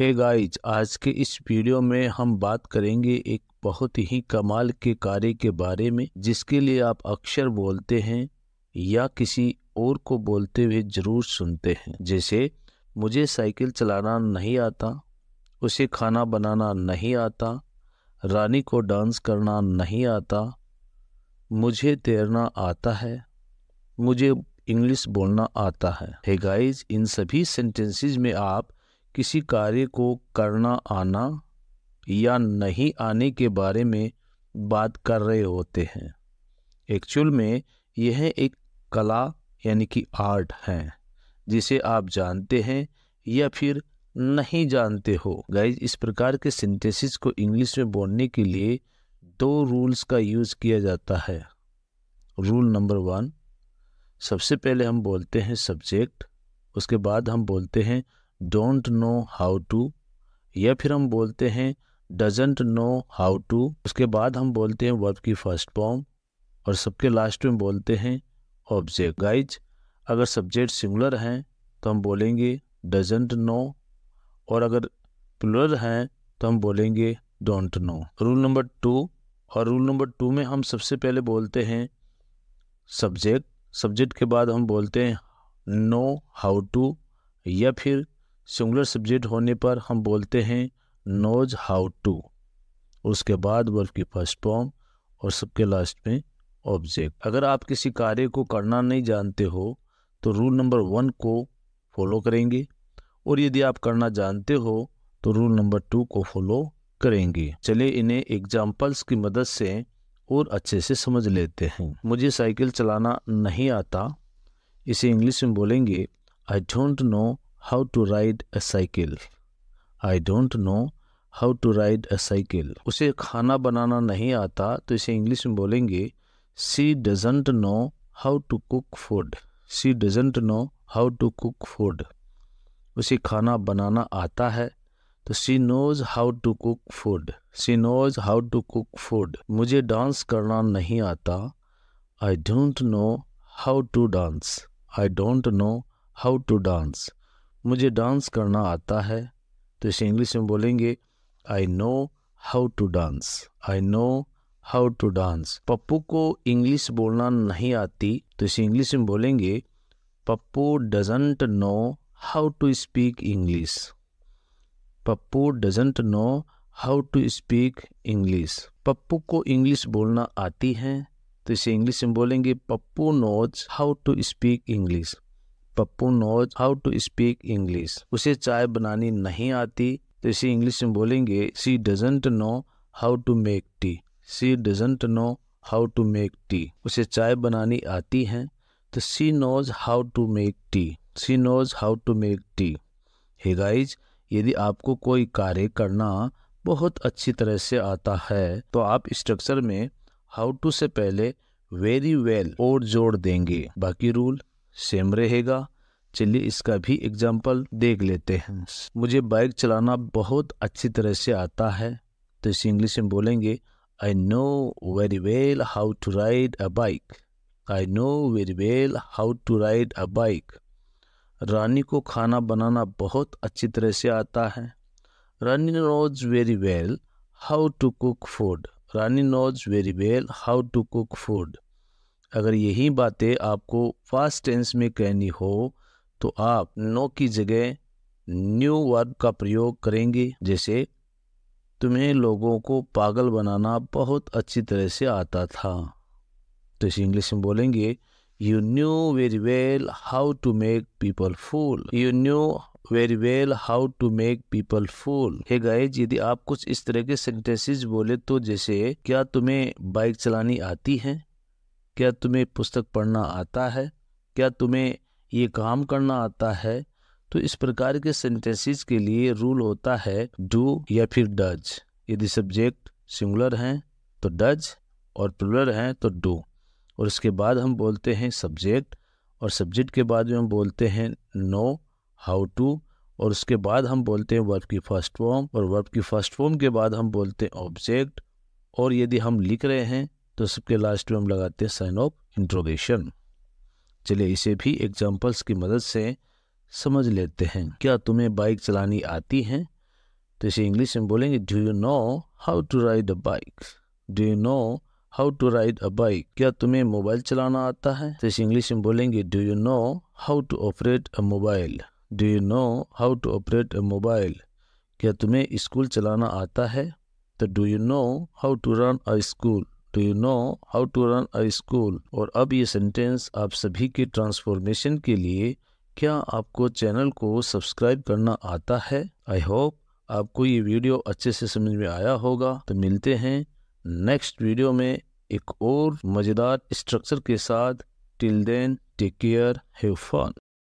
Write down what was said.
हे hey guys आज के इस वीडियो में हम बात करेंगे एक बहुत ही कमाल के कार्य के बारे में जिसके लिए आप अक्सर बोलते हैं या किसी और को बोलते हुए ज़रूर सुनते हैं जैसे मुझे साइकिल चलाना नहीं आता उसे खाना बनाना नहीं आता रानी को डांस करना नहीं आता मुझे तैरना आता है मुझे इंग्लिश बोलना आता है हे hey गाइज इन सभी सेंटेंसेस में आप किसी कार्य को करना आना या नहीं आने के बारे में बात कर रहे होते हैं एक्चुअल में यह एक कला यानी कि आर्ट है जिसे आप जानते हैं या फिर नहीं जानते हो गाइज इस प्रकार के सिंथेसिस को इंग्लिश में बोलने के लिए दो रूल्स का यूज़ किया जाता है रूल नंबर वन सबसे पहले हम बोलते हैं सब्जेक्ट उसके बाद हम बोलते हैं डोंट नो हाउ टू या फिर हम बोलते हैं डजेंट नो हाउ टू उसके बाद हम बोलते हैं वर्ब की फर्स्ट फॉर्म और सबके लास्ट में बोलते हैं ऑब्जेक्ट गाइज अगर सब्जेक्ट सिंगुलर हैं तो हम बोलेंगे डजेंट नो और अगर प्लुरल हैं तो हम बोलेंगे don't know rule number two और रूल नंबर टू में हम सबसे पहले बोलते हैं सब्जेक्ट सब्जेक्ट के बाद हम बोलते हैं नो हाउ टू या फिर सिंगुलर सब्जेक्ट होने पर हम बोलते हैं नोज हाउ टू उसके बाद वर्ब की फर्स्ट फॉर्म और सबके लास्ट में ऑब्जेक्ट अगर आप किसी कार्य को करना नहीं जानते हो तो रूल नंबर वन को फॉलो करेंगे और यदि आप करना जानते हो तो रूल नंबर टू को फॉलो करेंगे चलिए इन्हें एग्जाम्पल्स की मदद से और अच्छे से समझ लेते हैं मुझे साइकिल चलाना नहीं आता इसे इंग्लिश में बोलेंगे I don't know how to ride a cycle I don't know how to ride a cycle उसे खाना बनाना नहीं आता तो इसे इंग्लिश में बोलेंगे she doesn't know how to cook food she doesn't know how to cook food उसे खाना बनाना आता है तो she knows how to cook food she knows how to cook food मुझे डांस करना नहीं आता I don't know how to dance I don't know how to dance मुझे डांस करना आता है तो इसे इंग्लिश में बोलेंगे I know how to dance I know how to dance Pappu को इंग्लिश बोलना नहीं आती तो इसे इंग्लिश में बोलेंगे Pappu doesn't know how to speak English Pappu doesn't know how to speak English Pappu को इंग्लिश बोलना आती है तो इसे इंग्लिश में बोलेंगे Pappu knows how to speak English Pappu knows how to speak English उसे चाय बनानी नहीं आती तो इसे इंग्लिश में बोलेंगे she doesn't know how to make tea she doesn't know how to make tea उसे चाय बनानी आती है तो she knows how to make tea she knows how to make tea hey guys यदि आपको कोई कार्य करना बहुत अच्छी तरह से आता है तो आप स्ट्रक्चर में हाउ टू से पहले वेरी वेल well और जोड़ देंगे बाकी रूल सेम रहेगा चलिए इसका भी एग्जाम्पल देख लेते हैं मुझे बाइक चलाना बहुत अच्छी तरह से आता है तो इसे इंग्लिश में बोलेंगे I know very well how to ride a bike I know very well how to ride a bike Rani को खाना बनाना बहुत अच्छी तरह से आता है Rani knows very well how to cook food Rani knows very well how to cook food अगर यही बातें आपको फास्ट टेंस में कहनी हो तो आप नो की जगह न्यू वर्ब का प्रयोग करेंगे जैसे तुम्हें लोगों को पागल बनाना बहुत अच्छी तरह से आता था तो इसे इंग्लिश में बोलेंगे you knew very well how to make people fool you knew very well how to make people fool hey guys यदि आप कुछ इस तरह के सेंटेंसेस बोले तो जैसे क्या तुम्हें बाइक चलानी आती है क्या तुम्हें पुस्तक पढ़ना आता है क्या तुम्हें ये काम करना आता है तो इस प्रकार के सेंटेंसेस के लिए रूल होता है डू या फिर डज यदि सब्जेक्ट सिंगुलर हैं तो डज और प्लुरल हैं तो डू और इसके बाद हम बोलते हैं सब्जेक्ट और सब्जेक्ट के बाद में हम बोलते हैं नो हाउ टू और उसके बाद हम बोलते हैं वर्ब की फर्स्ट फॉर्म और वर्ब की फर्स्ट फॉर्म के बाद हम बोलते हैं ऑब्जेक्ट और यदि हम लिख रहे हैं तो सबके लास्ट में हम लगाते हैं साइन ऑफ इंट्रोगेशन चलिए इसे भी एग्जाम्पल्स की मदद से समझ लेते हैं क्या तुम्हें बाइक चलानी आती है तो इसे इंग्लिश में बोलेंगे do you know how to ride a bike do you know how to ride a bike क्या तुम्हें मोबाइल चलाना आता है तो इसे इंग्लिश में बोलेंगे do you know how to operate a mobile do you know how to operate a mobile क्या तुम्हें स्कूल चलाना आता है तो do you know how to run a school do you know how to run a school और अब ये sentence आप सभी के ट्रांसफॉर्मेशन के लिए क्या आपको चैनल को सब्सक्राइब करना आता है आई होप आपको ये वीडियो अच्छे से समझ में आया होगा तो मिलते हैं नेक्स्ट वीडियो में एक और मज़ेदार स्ट्रक्चर के साथ till then take care have fun